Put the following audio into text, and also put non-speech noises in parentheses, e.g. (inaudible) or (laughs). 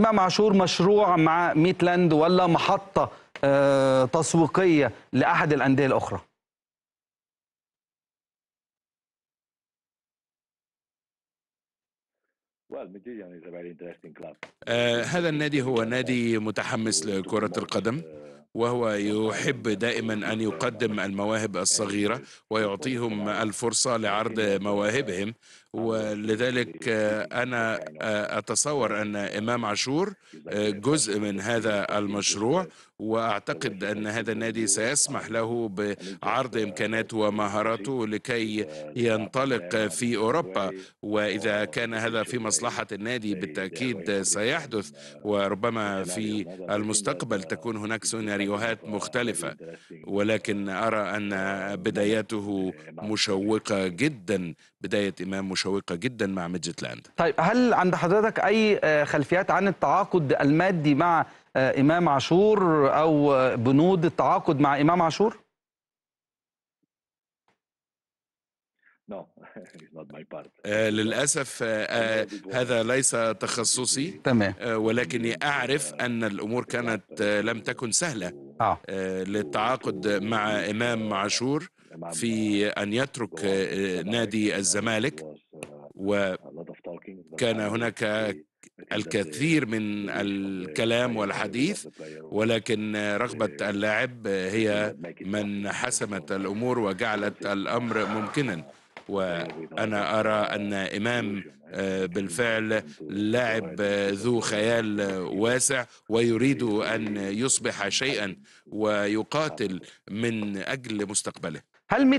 امام عاشور مشروع مع ميتلاند ولا محطه آه، تسويقيه لاحد الانديه الاخرى آه، هذا النادي هو نادي متحمس لكرة القدم وهو يحب دائما أن يقدم المواهب الصغيرة ويعطيهم الفرصة لعرض مواهبهم ولذلك أنا أتصور أن إمام عاشور جزء من هذا المشروع وأعتقد أن هذا النادي سيسمح له بعرض إمكاناته ومهاراته لكي ينطلق في أوروبا وإذا كان هذا في مصلحة النادي بالتأكيد سيحدث وربما في المستقبل تكون هناك سيناريو سيناريوهات مختلفة ولكن أرى أن بداياته مشوقة جدا بداية إمام مشوقة جدا مع ميدجتلاند طيب هل عند حضرتك أي آه، خلفيات عن التعاقد المادي مع آه، إمام عاشور أو بنود التعاقد مع إمام عاشور؟ No, (laughs) it's not my part. آه، للأسف آه، هذا ليس تخصصي تمام آه، ولكني أعرف أن الأمور كانت لم تكن سهلة للتعاقد مع إمام عاشور في أن يترك نادي الزمالك وكان هناك الكثير من الكلام والحديث ولكن رغبة اللاعب هي من حسمت الأمور وجعلت الأمر ممكنا وأنا أرى أن إمام آه، بالفعل لاعب آه، ذو خيال آه، واسع ويريد أن يصبح شيئا ويقاتل من أجل مستقبله هل